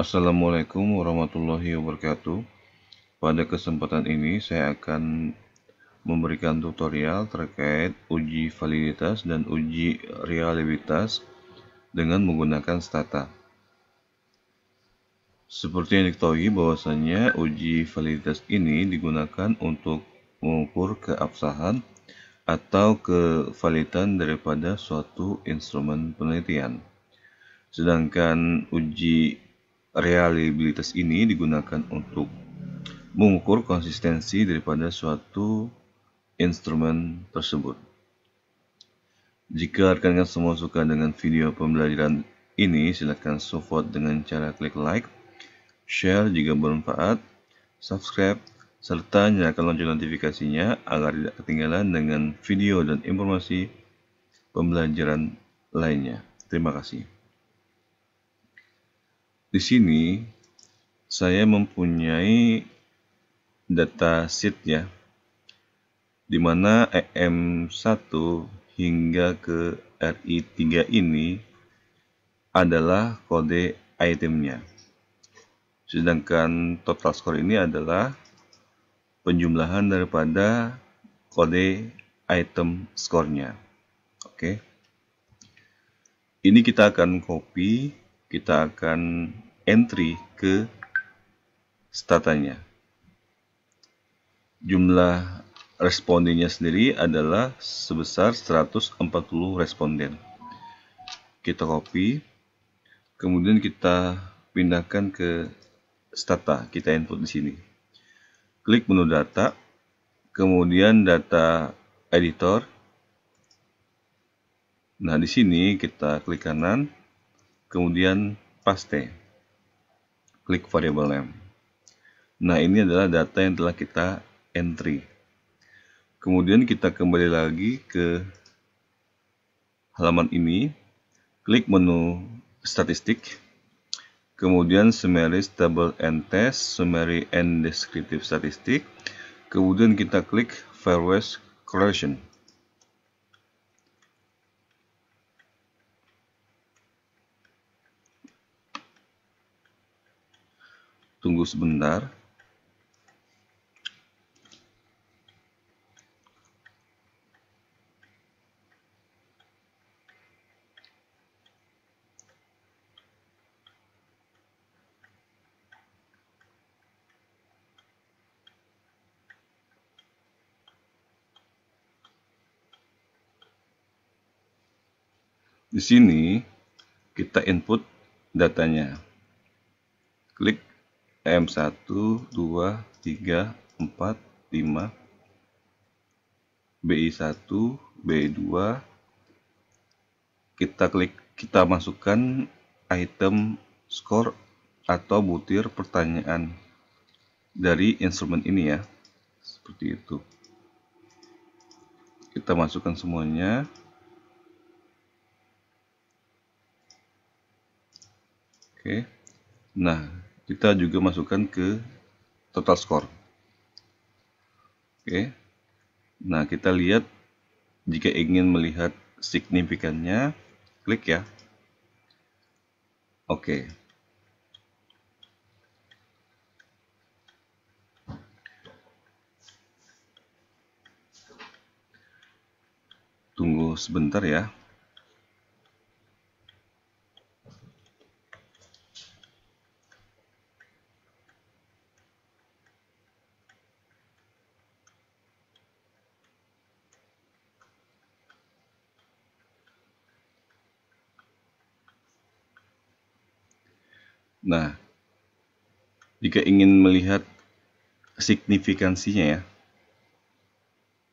Assalamualaikum warahmatullahi wabarakatuh. Pada kesempatan ini saya akan memberikan tutorial terkait uji validitas dan uji reliabilitas dengan menggunakan stata. Seperti yang diketahui bahwasannya uji validitas ini digunakan untuk mengukur keabsahan atau kevalidan daripada suatu instrumen penelitian. Sedangkan uji reliabilitas ini digunakan untuk mengukur konsistensi daripada suatu instrumen tersebut. Jika rekan-rekan semua suka dengan video pembelajaran ini, silakan support dengan cara klik like, share jika bermanfaat, subscribe, serta nyalakan lonceng notifikasinya agar tidak ketinggalan dengan video dan informasi pembelajaran lainnya. Terima kasih. Di sini saya mempunyai data sheet ya, di mana EM1 hingga ke RI3 ini adalah kode itemnya. Sedangkan total skor ini adalah penjumlahan daripada kode item skornya. Oke. Okay. Ini kita akan copy, kita akan entry ke statanya. Jumlah respondennya sendiri adalah sebesar 140 responden. Kita copy, kemudian kita pindahkan ke stata, kita input di sini klik menu data, kemudian data editor. Nah, di sini kita klik kanan, kemudian paste. Klik variable name. Nah, ini adalah data yang telah kita entry. Kemudian kita kembali lagi ke halaman ini, klik menu statistik, kemudian summary table and test, summary and descriptive statistik, kemudian kita klik Fairways correlation. Tunggu sebentar. Di sini kita input datanya. Klik M1, 2, 3, 4, 5, BI1, BI2. Kita klik kita masukkan item skor atau butir pertanyaan dari instrumen ini ya. Seperti itu. Kita masukkan semuanya. Oke. Nah, kita juga masukkan ke total score. Oke. Nah, kita lihat jika ingin melihat signifikannya, klik ya. Oke. Tunggu sebentar ya. Nah, jika ingin melihat signifikansinya ya,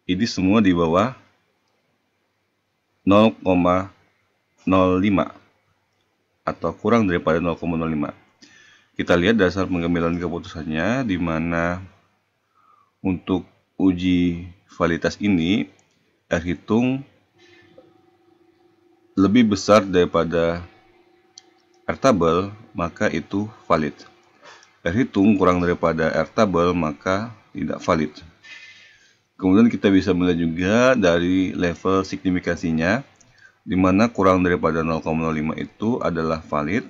ini semua di bawah 0,05 atau kurang daripada 0,05. Kita lihat dasar pengambilan keputusannya di mana untuk uji validitas ini R hitung lebih besar daripada r table maka itu valid. r hitung kurang daripada r table maka tidak valid. Kemudian kita bisa melihat juga dari level signifikasinya, di mana kurang daripada 0,05 itu adalah valid,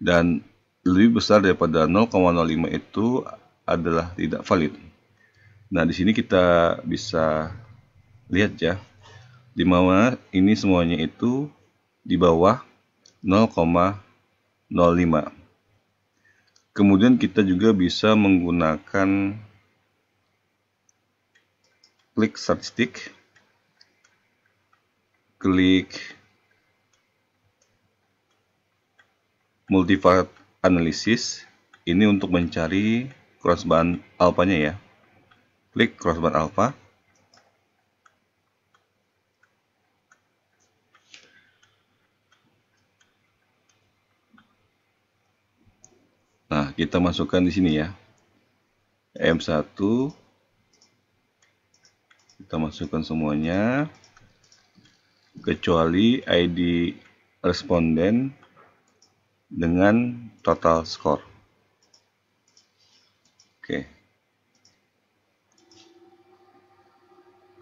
dan lebih besar daripada 0,05 itu adalah tidak valid. Nah, di sini kita bisa lihat ya, di mana ini semuanya itu di bawah 0,05. Kemudian kita juga bisa menggunakan klik statistik, klik multivariate analysis, ini untuk mencari crossband alfanya ya. Klik crossband alpha. Nah, kita masukkan di sini ya. M1 kita masukkan semuanya kecuali ID responden dengan total score. Oke.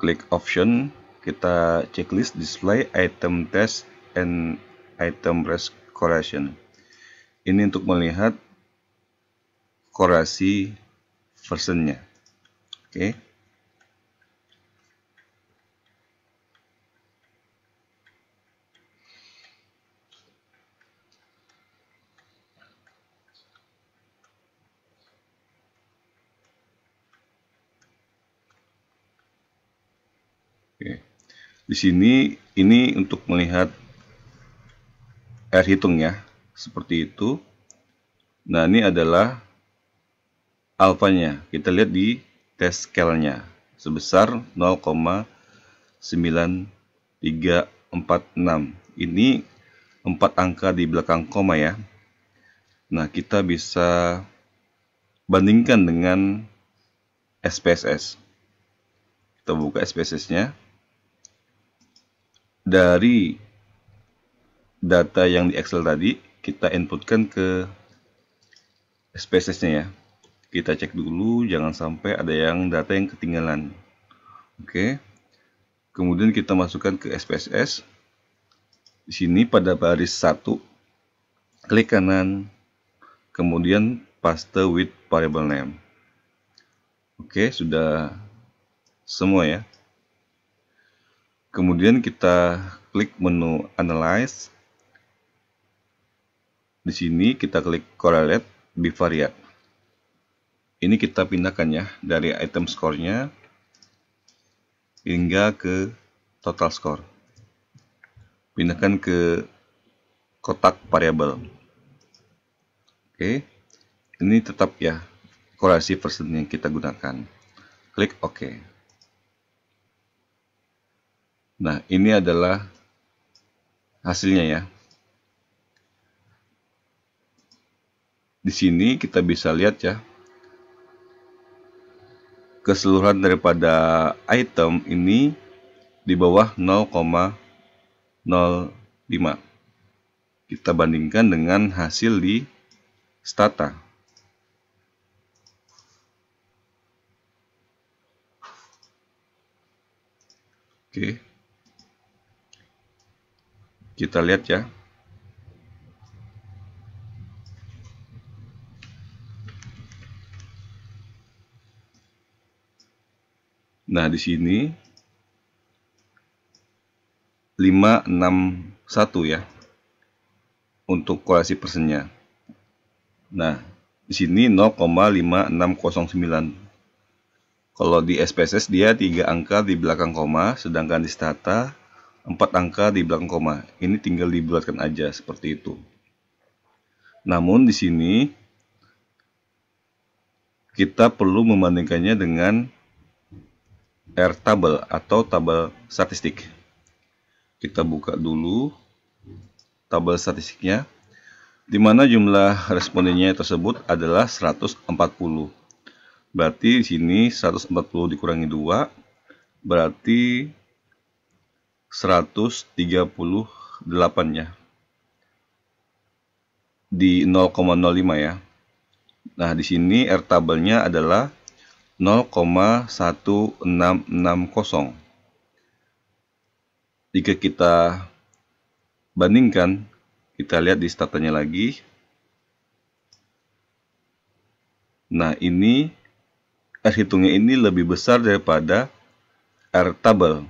Klik option, kita checklist display item test and item rest correlation. Ini untuk melihat korelasi versionnya. Oke. Okay. Oke. Di sini ini untuk melihat R hitung ya, seperti itu. Nah, ini adalah alfanya. Kita lihat di tes scale-nya sebesar 0,9346. Ini empat angka di belakang koma ya. Nah, kita bisa bandingkan dengan SPSS. Kita buka SPSS-nya. Dari data yang di Excel tadi, kita inputkan ke SPSS-nya ya kita cek dulu jangan sampai ada yang data yang ketinggalan oke kemudian kita masukkan ke SPSS di sini pada baris satu klik kanan kemudian paste with variable name oke sudah semua ya kemudian kita klik menu analyze di sini kita klik correlate bivariate ini kita pindahkan ya dari item skornya hingga ke total score pindahkan ke kotak variabel oke ini tetap ya korelasi persen yang kita gunakan klik OK nah ini adalah hasilnya ya di sini kita bisa lihat ya keseluruhan daripada item ini di bawah 0,05. Kita bandingkan dengan hasil di stata. Oke. Kita lihat ya. Nah, di sini 561 ya untuk koalisi persennya. Nah, di sini 0,5609. Kalau di SPSS dia 3 angka di belakang koma, sedangkan di stata 4 angka di belakang koma. Ini tinggal dibulatkan aja seperti itu. Namun di sini kita perlu membandingkannya dengan R Table atau tabel statistik. Kita buka dulu tabel statistiknya di mana jumlah respondennya tersebut adalah 140. Berarti di sini 140 dikurangi 2 berarti 138 ya. Di 0,05 ya. Nah, di sini R tabelnya adalah 0,1660. Jika kita bandingkan, kita lihat di statanya lagi. Nah, ini R eh, hitungnya ini lebih besar daripada R tabel.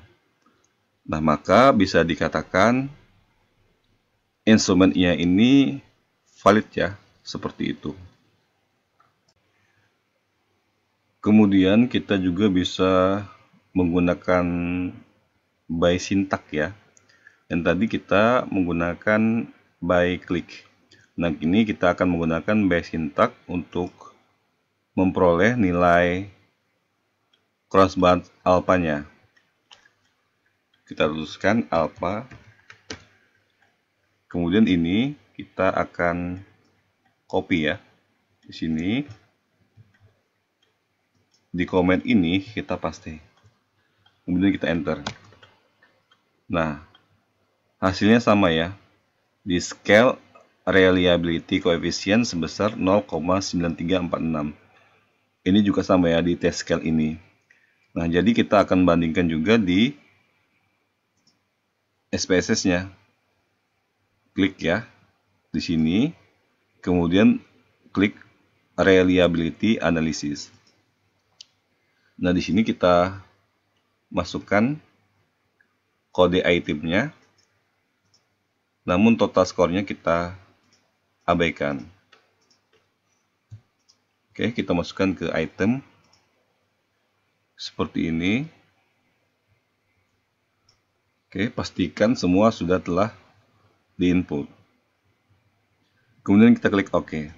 Nah, maka bisa dikatakan instrumennya ini valid ya, seperti itu. Kemudian kita juga bisa menggunakan by sintak ya. Dan tadi kita menggunakan by click. Nah, kini kita akan menggunakan by sintak untuk memperoleh nilai crossbar alpanya. Kita tuliskan alpha. Kemudian ini kita akan copy ya di sini di komen ini kita paste kemudian kita enter nah hasilnya sama ya di scale reliability coefficient sebesar 0,9346 ini juga sama ya di test scale ini nah jadi kita akan bandingkan juga di SPSS nya klik ya di sini kemudian klik reliability analysis Nah, di sini kita masukkan kode itemnya, namun total skornya kita abaikan. Oke, kita masukkan ke item seperti ini. Oke, pastikan semua sudah telah di input Kemudian kita klik OK.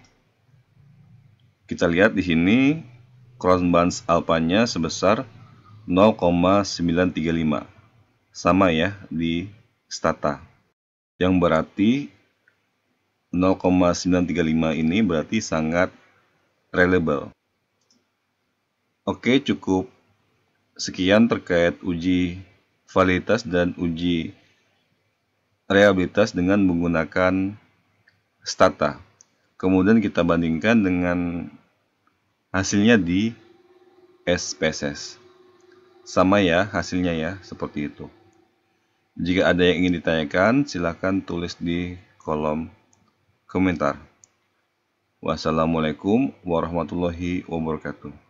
Kita lihat di sini Bands alpanya sebesar 0,935. Sama ya di stata. Yang berarti 0,935 ini berarti sangat reliable. Oke, cukup sekian terkait uji validitas dan uji reliabilitas dengan menggunakan stata. Kemudian kita bandingkan dengan hasilnya di SPSS, Sama ya hasilnya ya, seperti itu. Jika ada yang ingin ditanyakan, silahkan tulis di kolom komentar. Wassalamualaikum warahmatullahi wabarakatuh.